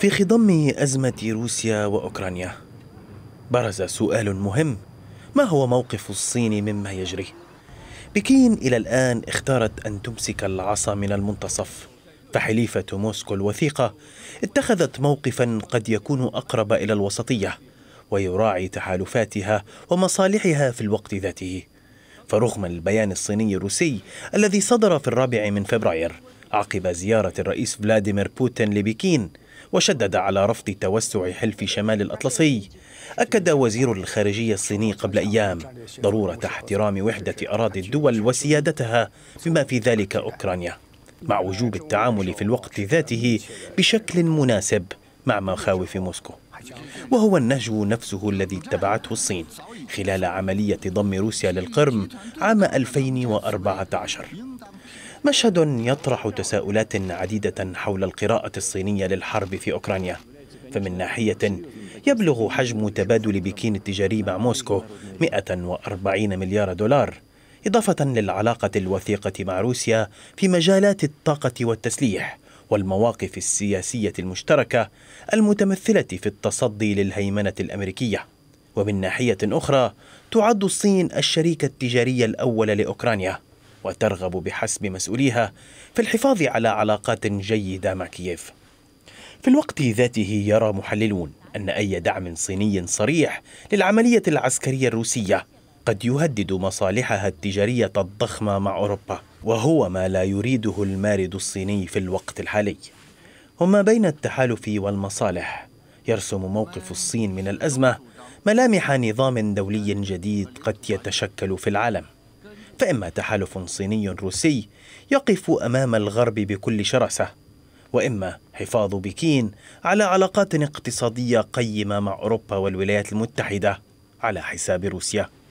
في خضم أزمة روسيا وأوكرانيا برز سؤال مهم ما هو موقف الصين مما يجري؟ بكين إلى الآن اختارت أن تمسك العصا من المنتصف فحليفة موسكو الوثيقة اتخذت موقفا قد يكون أقرب إلى الوسطية ويراعي تحالفاتها ومصالحها في الوقت ذاته فرغم البيان الصيني الروسي الذي صدر في الرابع من فبراير عقب زيارة الرئيس فلاديمير بوتين لبكين وشدد على رفض توسع حلف شمال الأطلسي أكد وزير الخارجية الصيني قبل أيام ضرورة احترام وحدة أراضي الدول وسيادتها بما في ذلك أوكرانيا مع وجوب التعامل في الوقت ذاته بشكل مناسب مع مخاوف موسكو وهو النهج نفسه الذي اتبعته الصين خلال عملية ضم روسيا للقرم عام 2014 مشهد يطرح تساؤلات عديدة حول القراءة الصينية للحرب في أوكرانيا فمن ناحية يبلغ حجم تبادل بكين التجاري مع موسكو 140 مليار دولار إضافة للعلاقة الوثيقة مع روسيا في مجالات الطاقة والتسليح والمواقف السياسية المشتركة المتمثلة في التصدي للهيمنة الأمريكية ومن ناحية أخرى تعد الصين الشريك التجاري الأول لأوكرانيا وترغب بحسب مسؤوليها في الحفاظ على علاقات جيدة مع كييف في الوقت ذاته يرى محللون أن أي دعم صيني صريح للعملية العسكرية الروسية قد يهدد مصالحها التجارية الضخمة مع أوروبا وهو ما لا يريده المارد الصيني في الوقت الحالي وما بين التحالف والمصالح يرسم موقف الصين من الأزمة ملامح نظام دولي جديد قد يتشكل في العالم فإما تحالف صيني روسي يقف أمام الغرب بكل شراسة وإما حفاظ بكين على علاقات اقتصادية قيمة مع أوروبا والولايات المتحدة على حساب روسيا